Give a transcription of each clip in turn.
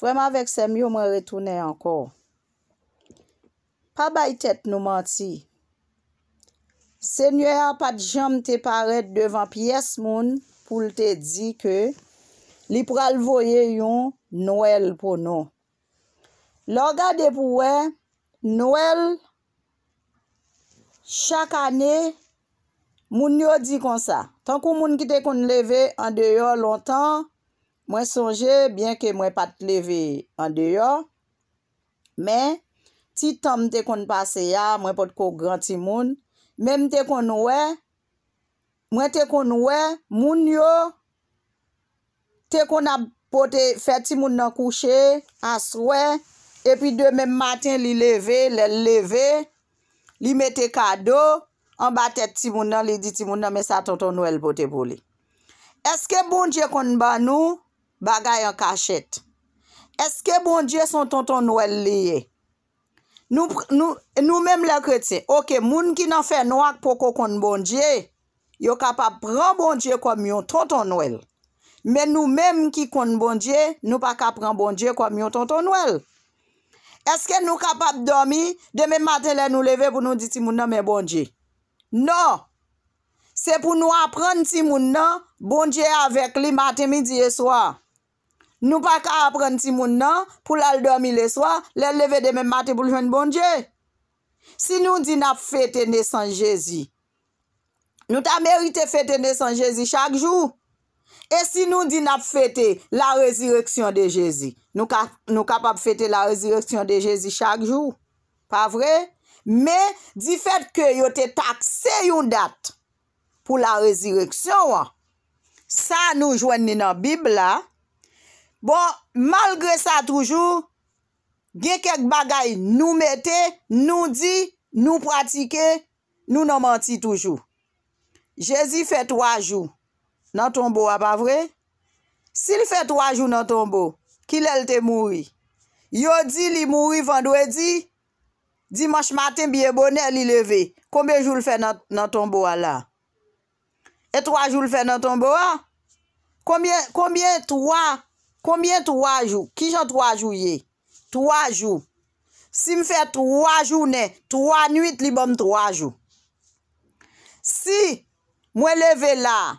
Fwèman vek semyo mwen retounen ankor. Pa bay tet nou manti. Senyè a pat jom te paret devan piyes moun pou l te di ke li pral voye yon nouel pou nou. Lò gade pou wè, nouel chak ane moun yo di kon sa. Tankou moun kite kon leve an deyo lontan, Mwen sonje, byen ke mwen pat leve an deyo, men, ti tam te kon pase ya, mwen pot kogran ti moun, men te kon we, mwen te kon we, moun yo, te kon apote fet ti moun nan kouche, aswe, epi demen matin li leve, li leve, li mete kado, an batet ti moun nan, li di ti moun nan, mwen sa ton ton nou el pote pou li. Eske bon je kon ban nou, Bagay an kachet. Eske bondye son tonton noel liye? Nou mèm lè kretse. Ok, moun ki nan fè nou ak poko kon bondye, yo kapap pran bondye kom yon tonton noel. Mè nou mèm ki kon bondye, nou pa kap pran bondye kom yon tonton noel. Eske nou kapap domi, demèm maten lè nou leve pou nou di ti moun nan mè bondye? Non! Se bon non. pou nou apren ti moun nan, bondye avèk li maten midi e swa. Nou pa ka apren ti moun nan pou lal dormi le swa, lal leve de men mati pou lwen bonje. Si nou di nap fete nesan Jezi, nou ta merite fete nesan Jezi chak jou. E si nou di nap fete la rezireksyon de Jezi, nou kapap fete la rezireksyon de Jezi chak jou. Pa vre? Me di fet ke yo te takse yon dat pou la rezireksyon wan. Sa nou jwen ni nan bib la, Bon, malgre sa toujou, gen kek bagay nou mette, nou di, nou pratike, nou nan manti toujou. Jezi fe 3 jou nan ton boa, ah, pa vre? Si li fe 3 jou nan ton boa, kil el te mouri? Yo di li mouri vandou edi, dimanche maten biye bonen li leve. Kome joul fe nan ton boa la? E 3 joul fe nan ton boa? Kome 3 jou? Koumyen 3 jou? Ki jan 3 jou ye? 3 jou. Si m fè 3 jou ne, 3 nuit li bom 3 jou. Si mwen leve la,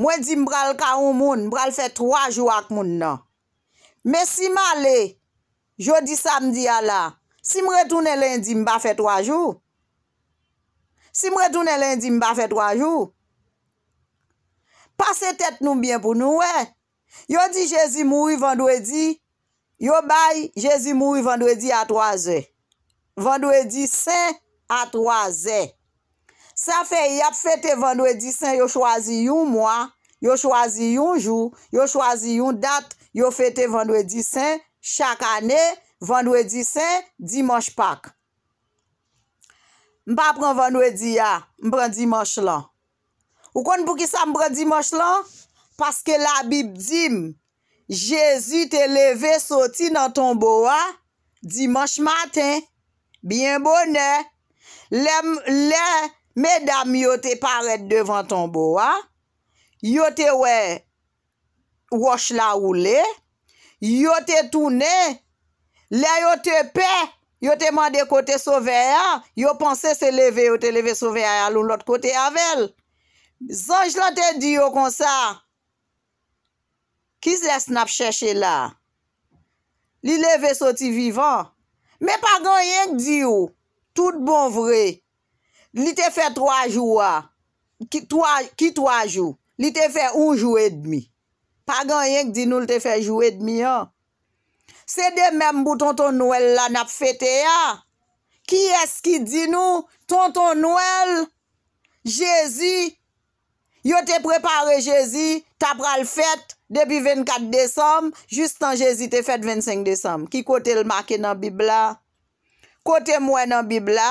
mwen di m bral ka ou moun, bral fè 3 jou ak moun nan. Me si m ale, jodi samdi ya la, si m retounen len di m ba fè 3 jou. Si m retounen len di m ba fè 3 jou. Pase tèt nou m bien pou nou wey. Yo di jezi moui vandwe di, yo bayi jezi moui vandwe di a 3 zè. Vandwe di 5 a 3 zè. Sa fe yap fete vandwe di 5, yo chwazi yon mwa, yo chwazi yon jou, yo chwazi yon dat, yo fete vandwe di 5 chak anè, vandwe di 5 dimanche pak. Mpa pran vandwe di ya, mpran dimanche lan. Ou kon pou ki sa mpran dimanche lan? Paske la bib zim, Jezi te leve soti nan ton boa, Dimansh maten, Bien bonè, Le, Le, Medam yo te paret devan ton boa, Yo te we, Wosh la oule, Yo te toune, Le yo te pe, Yo te mande kote soveya, Yo pense se leve, Yo te leve soveya loun lot kote avel, Zanj la te di yo konsa, Kis lè snap chèche la? Li lè vè soti vivan? Mè pa gan yèk di yo? Tout bon vre. Li te fè 3 jou a? Ki 3 jou? Li te fè 1 jou et demi. Pa gan yèk di nou li te fè jou et demi a? Se de mèm bou tonton nouel la nap fète ya? Ki es ki di nou? Tonton nouel? Jezi? Jezi? Yo te prepare Jezi, ta pral fèt, debi 24 Desem, justan Jezi te fèt 25 Desem. Ki kote l makè nan Bibla? Kote mwen nan Bibla?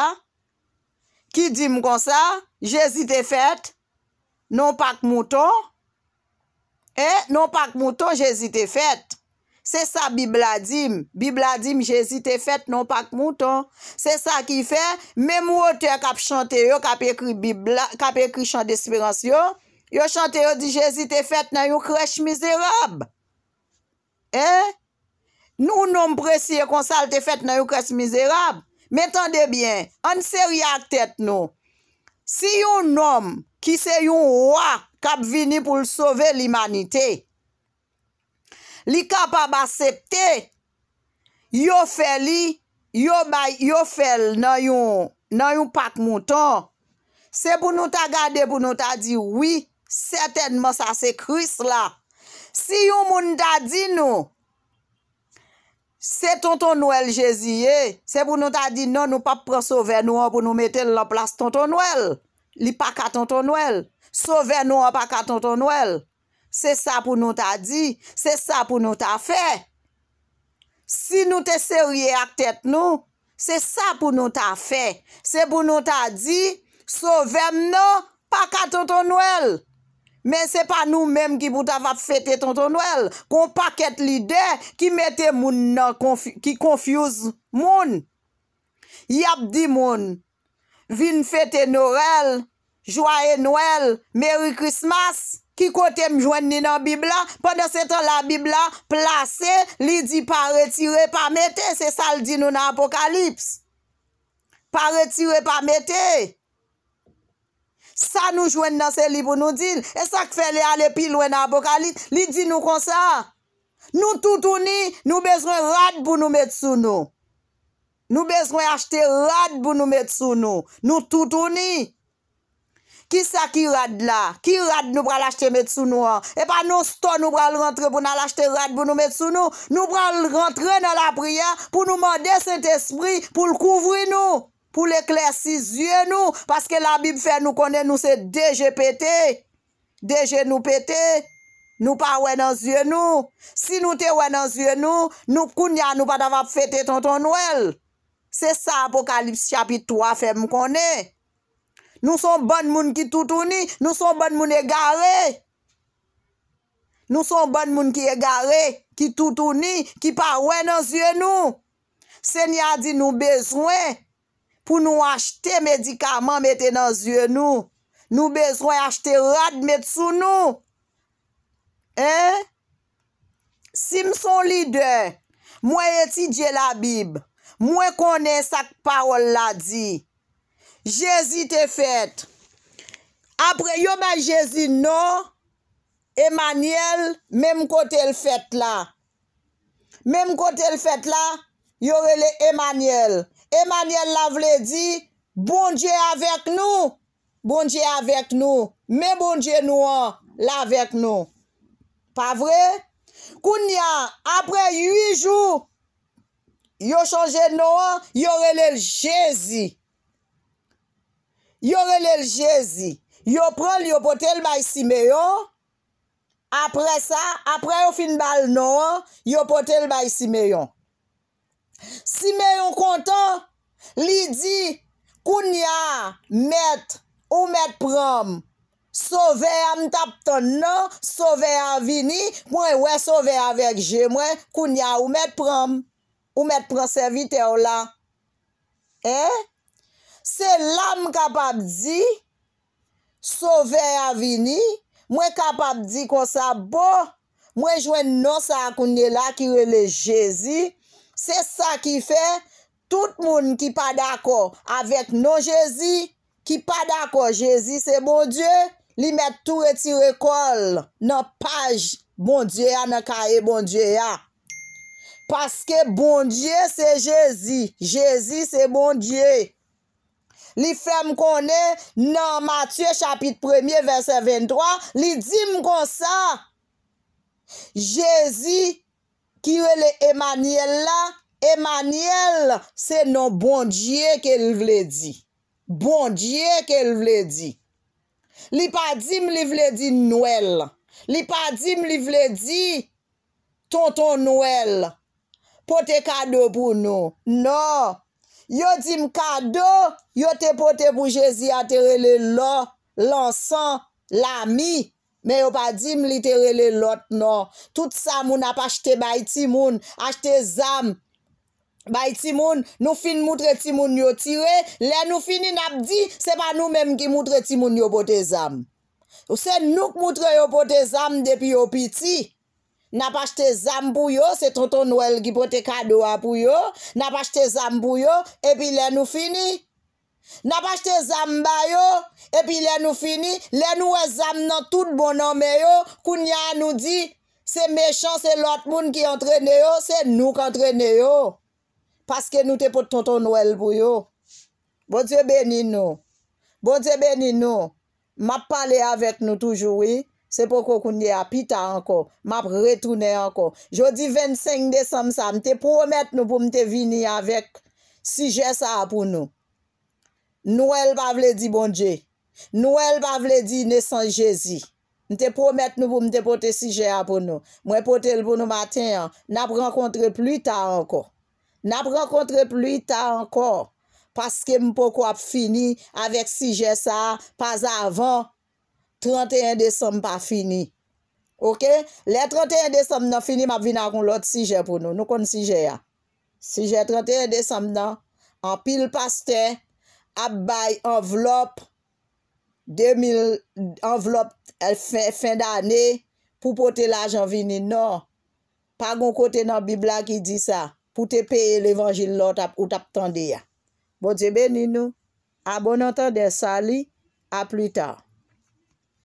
Ki dim kon sa? Jezi te fèt, non pak mouton? Eh, non pak mouton, Jezi te fèt. Se sa Bibla dim, Bibla dim, Jezi te fèt, non pak mouton. Se sa ki fè, mè mwote kap chante yo, kap ekri chan desperans yo, Yo chante yo di Jezi te fet nan yon kresh mizerab. Eh? Nou yon nom presi yon konsal te fet nan yon kresh mizerab. Metande bien, an se riak tet nou. Si yon nom ki se yon wak kap vini pou l sove l imanite. Li kap ap asepte. Yo fel li, yo bay yo fel nan yon pak moutan. Se pou nou ta gade pou nou ta di wii. Sertenman sa se kris la. Si yon moun ta di nou, se tonton nou el jeziye, eh. se pou nou ta di non, nou, nou pa pran sove nou an pou nou meten la plas tonton nou el. Li pa ka tonton nou el. Sove nou an pa ka tonton nou el. Se sa pou nou ta di, se sa pou nou ta fe. Si nou te serye ak tet nou, se sa pou nou ta fe. Se pou nou ta di, sove nou, pa ka tonton nou el. Men se pa nou menm ki bout avap fete tonton nouel, kon paket li de, ki mette moun nan, ki konfuse moun. Yap di moun, vin fete nouel, jwae nouel, meri krismas, ki kote mjwen ni nan bibla, pwede se ton la bibla plase, li di pa retire pa mette, se sal di nou nan apokalips, pa retire pa mette. Sa nou jwen nan se li pou nou dil. E sa kfele ale pil wè nan apokalit. Li di nou konsa. Nou toutouni, nou bezwen rad pou nou met sou nou. Nou bezwen achete rad pou nou met sou nou. Nou toutouni. Ki sa ki rad la? Ki rad nou pral achete met sou nou an? E pa nou sto nou pral rentre pou nan l'achete rad pou nou met sou nou. Nou pral rentre nan la pria pou nou mande sent espri pou l'kouvri nou. pou lè kler si zye nou, paske la bib fè nou konè nou se deje pète, deje nou pète, nou pa wè nan zye nou, si nou te wè nan zye nou, nou koun ya nou pa dava fète ton ton nouel, se sa apokalips chapitou a fè mou konè, nou son bon moun ki toutouni, nou son bon moun e gare, nou son bon moun ki e gare, ki toutouni, ki pa wè nan zye nou, se nya di nou bezwen, pou nou achete medikaman mette nan zye nou. Nou beswen achete rad mette sou nou. Hein? Simson Lide, mwen etidje la bib, mwen konen sak parol la di, Jezi te fet. Apre yo ba Jezi nou, Emaniel, mem kote l fet la. Mem kote l fet la, yo rele Emaniel. Emaniel la vle di, bon Dje avèk nou, bon Dje avèk nou, men bon Dje Nouan la avèk nou. Pa vre? Koun ya, apre yu yi jou, yo chanje Nouan, yo relel Jezi. Yo relel Jezi. Yo prel yo pote lma yi si meyon, apre sa, apre yo fin bal Nouan, yo pote lma yi si meyon. Si me yon kontan, li di koun ya met ou met pram. Sove a m tap ton nan, sove a vini, mwen we sove a vek je mwen koun ya ou met pram. Ou met pram se vitè ou la. Eh? Se lam kapap di, sove a vini, mwen kapap di kon sa bo, mwen jwen nan sa akounye la kiwe le jezi. Se sa ki fe, tout moun ki pa dako avèk nou Jezi, ki pa dako Jezi se bon Diyo, li met tou eti rekol nan paj bon Diyo ya, nan kaye bon Diyo ya. Paske bon Diyo se Jezi, Jezi se bon Diyo. Li fem konen, nan Matye chapit premye verse 23, li dim kon sa, Jezi se bon Diyo, Kiwele Emaniel la, Emaniel se non bondye ke l vle di. Bondye ke l vle di. Li pa di m li vle di Noel. Li pa di m li vle di tonton Noel. Pote kado pou nou. No, yo di m kado, yo te pote pou Jezi aterele la, lan san, la mi. Me yo pa jim literele lot no. Tout sa moun apache te bay ti moun. Ache te zam. Bay ti moun. Nou fin moutre ti moun yo tire. Le nou fini nap di. Se pa nou menm ki moutre ti moun yo bote zam. Ou se nou moutre yo bote zam depi yo piti. Napache te zam pou yo. Se tonton wel ki bote kado apou yo. Napache te zam pou yo. E pi le nou fini. Napache te zamba yo Epi le nou fini Le nou e zam nan tout bonanme yo Kounia nou di Se mechans se lot moun ki entrene yo Se nou ki entrene yo Paske nou te pot tonton wel pou yo Bon dieu beni nou Bon dieu beni nou Map pale avek nou toujoui Se pou koukouni apita anko Map retoune anko Jodi 25 desam sa Mte promet nou pou mte vini avek Si je sa apounou Nou el pa vle di bon dje. Nou el pa vle di nesan jezi. Nte pou met nou pou mte pote sije a pou nou. Mwen pote l pou nou matin an. Nap renkontre pli ta anko. Nap renkontre pli ta anko. Paske m pou kwa fini avek sije sa pas avan 31 desem pa fini. Ok? Le 31 desem nan fini m ap vina kon lot sije pou nou. Nou kon sije a. Sije 31 desem nan an pil paste ap bay anvlop, 2000 anvlop fin d'ane, pou pote la janvini. Non, pa goun kote nan bibla ki di sa, pou te peye levangil lout ap utap tande ya. Bo djebe ninou, abonantan de sali, ap luitan.